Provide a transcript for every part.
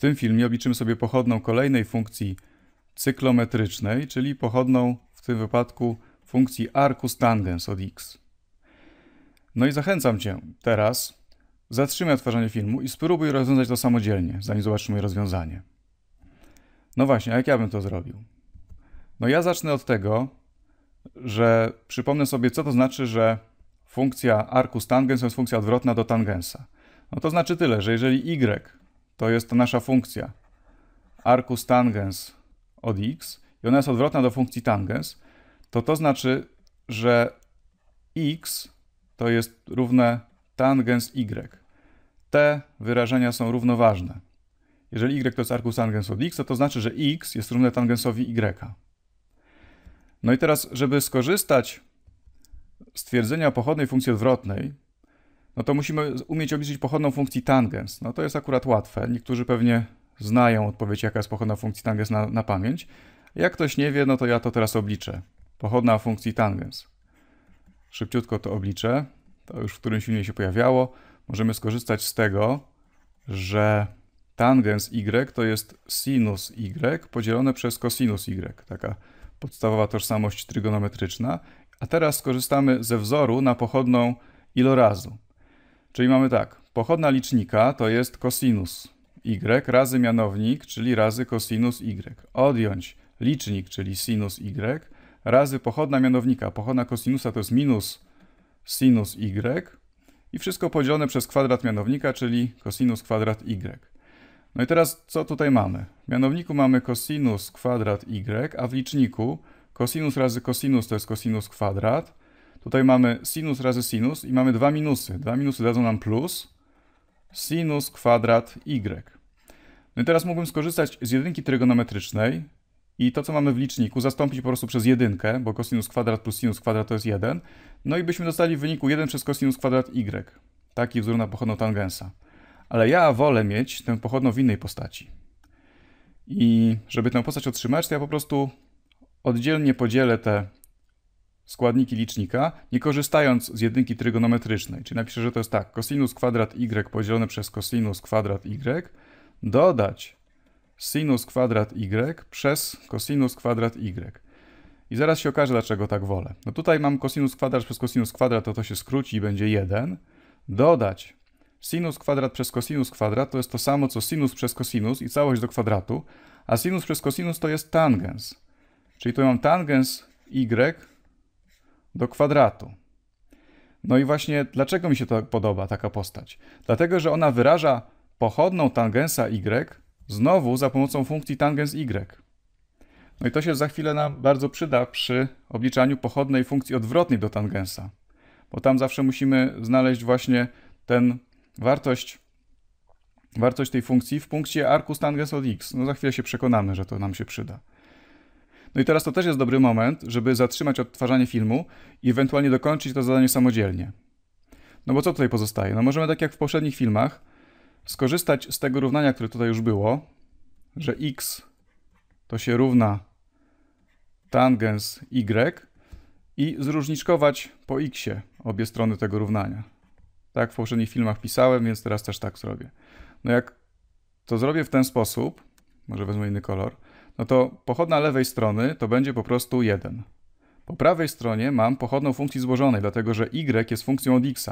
tym filmie obliczymy sobie pochodną kolejnej funkcji cyklometrycznej, czyli pochodną w tym wypadku funkcji arcus tangens od x. No i zachęcam Cię teraz, zatrzymaj odtwarzanie filmu i spróbuj rozwiązać to samodzielnie, zanim zobaczymy rozwiązanie. No właśnie, a jak ja bym to zrobił? No ja zacznę od tego, że przypomnę sobie, co to znaczy, że funkcja arcus tangens jest funkcja odwrotna do tangensa. No to znaczy tyle, że jeżeli y to jest ta nasza funkcja arcus tangens od x i ona jest odwrotna do funkcji tangens, to to znaczy, że x to jest równe tangens y. Te wyrażenia są równoważne. Jeżeli y to jest arcus tangens od x, to to znaczy, że x jest równe tangensowi y. No i teraz, żeby skorzystać z twierdzenia pochodnej funkcji odwrotnej, no to musimy umieć obliczyć pochodną funkcji tangens. No to jest akurat łatwe. Niektórzy pewnie znają odpowiedź, jaka jest pochodna funkcji tangens na, na pamięć. Jak ktoś nie wie, no to ja to teraz obliczę. Pochodna funkcji tangens. Szybciutko to obliczę. To już w którymś filmie się pojawiało. Możemy skorzystać z tego, że tangens y to jest sinus y podzielone przez cosinus y. Taka podstawowa tożsamość trygonometryczna. A teraz skorzystamy ze wzoru na pochodną ilorazu. Czyli mamy tak, pochodna licznika to jest cosinus y razy mianownik, czyli razy cosinus y. Odjąć licznik, czyli sinus y, razy pochodna mianownika. Pochodna cosinusa to jest minus sinus y i wszystko podzielone przez kwadrat mianownika, czyli cosinus kwadrat y. No i teraz co tutaj mamy? W mianowniku mamy cosinus kwadrat y, a w liczniku cosinus razy cosinus to jest cosinus kwadrat, Tutaj mamy sinus razy sinus i mamy dwa minusy. Dwa minusy dadzą nam plus sinus kwadrat y. No i teraz mógłbym skorzystać z jedynki trygonometrycznej i to, co mamy w liczniku, zastąpić po prostu przez jedynkę, bo cosinus kwadrat plus sinus kwadrat to jest 1. No i byśmy dostali w wyniku 1 przez cosinus kwadrat y. Taki wzór na pochodną tangensa. Ale ja wolę mieć tę pochodną w innej postaci. I żeby tę postać otrzymać, to ja po prostu oddzielnie podzielę te składniki licznika, nie korzystając z jedynki trygonometrycznej. Czyli napiszę, że to jest tak, cosinus kwadrat y podzielone przez cosinus kwadrat y, dodać sinus kwadrat y przez cosinus kwadrat y. I zaraz się okaże, dlaczego tak wolę. No tutaj mam cosinus kwadrat przez cosinus kwadrat, to to się skróci i będzie 1. Dodać sinus kwadrat przez cosinus kwadrat to jest to samo, co sinus przez cosinus i całość do kwadratu, a sinus przez cosinus to jest tangens. Czyli tu mam tangens y do kwadratu. No i właśnie dlaczego mi się to podoba, taka postać? Dlatego, że ona wyraża pochodną tangensa y znowu za pomocą funkcji tangens y. No i to się za chwilę nam bardzo przyda przy obliczaniu pochodnej funkcji odwrotnej do tangensa, bo tam zawsze musimy znaleźć właśnie ten wartość, wartość tej funkcji w punkcie arcus tangens od x. No za chwilę się przekonamy, że to nam się przyda. No i teraz to też jest dobry moment, żeby zatrzymać odtwarzanie filmu i ewentualnie dokończyć to zadanie samodzielnie. No bo co tutaj pozostaje? No możemy tak jak w poprzednich filmach skorzystać z tego równania, które tutaj już było, że x to się równa tangens y i zróżniczkować po x obie strony tego równania. Tak w poprzednich filmach pisałem, więc teraz też tak zrobię. No jak to zrobię w ten sposób, może wezmę inny kolor, no to pochodna lewej strony to będzie po prostu 1. Po prawej stronie mam pochodną funkcji złożonej, dlatego że y jest funkcją od x,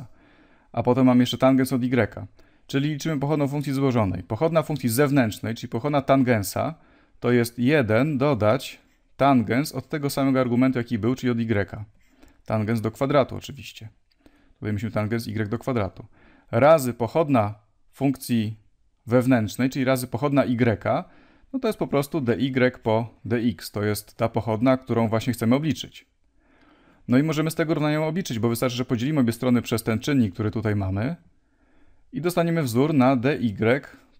a potem mam jeszcze tangens od y. Czyli liczymy pochodną funkcji złożonej. Pochodna funkcji zewnętrznej, czyli pochodna tangensa, to jest 1 dodać tangens od tego samego argumentu, jaki był, czyli od y. Tangens do kwadratu oczywiście. Tutaj myślimy tangens y do kwadratu. Razy pochodna funkcji wewnętrznej, czyli razy pochodna y, no to jest po prostu dy po dx. To jest ta pochodna, którą właśnie chcemy obliczyć. No i możemy z tego równania obliczyć, bo wystarczy, że podzielimy obie strony przez ten czynnik, który tutaj mamy i dostaniemy wzór na dy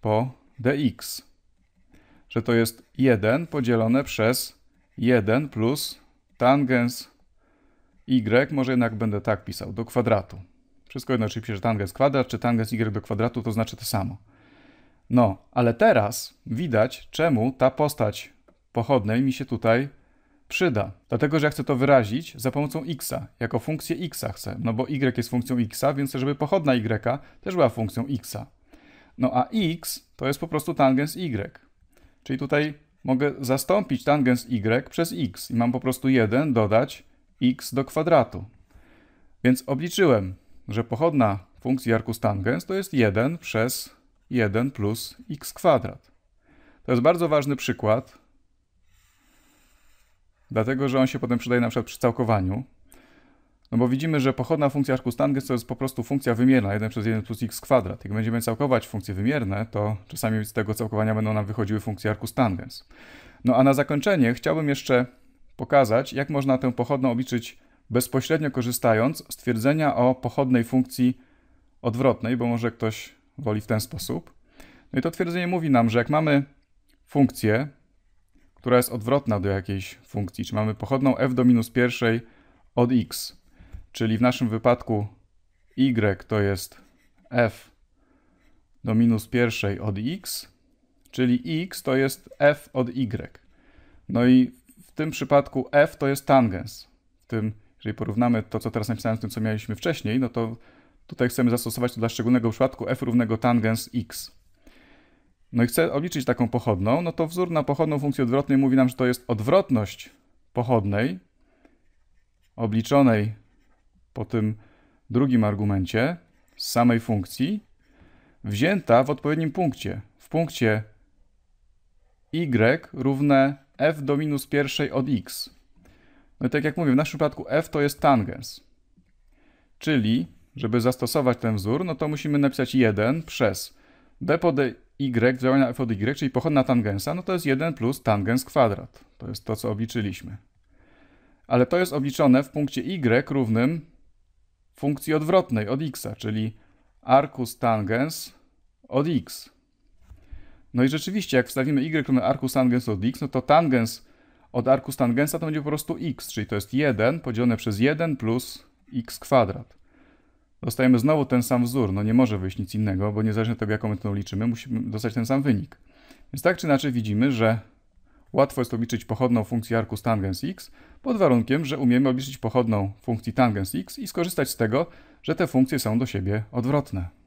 po dx, że to jest 1 podzielone przez 1 plus tangens y, może jednak będę tak pisał, do kwadratu. Wszystko jedno, czy piszę tangens kwadrat, czy tangens y do kwadratu, to znaczy to samo. No, ale teraz widać, czemu ta postać pochodnej mi się tutaj przyda. Dlatego, że ja chcę to wyrazić za pomocą x, jako funkcję x, chcę, no bo y jest funkcją x, więc chcę, żeby pochodna y też była funkcją x. No a x to jest po prostu tangens y. Czyli tutaj mogę zastąpić tangens y przez x i mam po prostu 1 dodać x do kwadratu. Więc obliczyłem, że pochodna funkcji arcus tangens to jest 1 przez 1 plus x kwadrat. To jest bardzo ważny przykład, dlatego że on się potem przydaje na przykład przy całkowaniu. No bo widzimy, że pochodna funkcji arkus tangens to jest po prostu funkcja wymierna 1 przez 1 plus x kwadrat. Jak będziemy całkować funkcje wymierne, to czasami z tego całkowania będą nam wychodziły funkcje arcus tangens. No a na zakończenie chciałbym jeszcze pokazać, jak można tę pochodną obliczyć bezpośrednio korzystając z twierdzenia o pochodnej funkcji odwrotnej, bo może ktoś woli w ten sposób. No i to twierdzenie mówi nam, że jak mamy funkcję, która jest odwrotna do jakiejś funkcji, czy mamy pochodną f do minus pierwszej od x, czyli w naszym wypadku y to jest f do minus pierwszej od x, czyli x to jest f od y. No i w tym przypadku f to jest tangens. W tym, jeżeli porównamy to, co teraz napisałem z tym, co mieliśmy wcześniej, no to Tutaj chcemy zastosować to dla szczególnego przypadku f równego tangens x. No i chcę obliczyć taką pochodną, no to wzór na pochodną funkcji odwrotnej mówi nam, że to jest odwrotność pochodnej obliczonej po tym drugim argumencie z samej funkcji wzięta w odpowiednim punkcie. W punkcie y równe f do minus pierwszej od x. No i tak jak mówię, w naszym przypadku f to jest tangens, czyli żeby zastosować ten wzór, no to musimy napisać 1 przez d pod y, działania f od y, czyli pochodna tangensa, no to jest 1 plus tangens kwadrat. To jest to, co obliczyliśmy. Ale to jest obliczone w punkcie y równym funkcji odwrotnej od x, czyli arcus tangens od x. No i rzeczywiście, jak wstawimy y równy arcus tangens od x, no to tangens od arcus tangensa to będzie po prostu x, czyli to jest 1 podzielone przez 1 plus x kwadrat. Dostajemy znowu ten sam wzór, no nie może wyjść nic innego, bo niezależnie od tego, jaką metodą liczymy, musimy dostać ten sam wynik. Więc tak czy inaczej widzimy, że łatwo jest obliczyć pochodną funkcji arkus tangens x, pod warunkiem, że umiemy obliczyć pochodną funkcji tangens x i skorzystać z tego, że te funkcje są do siebie odwrotne.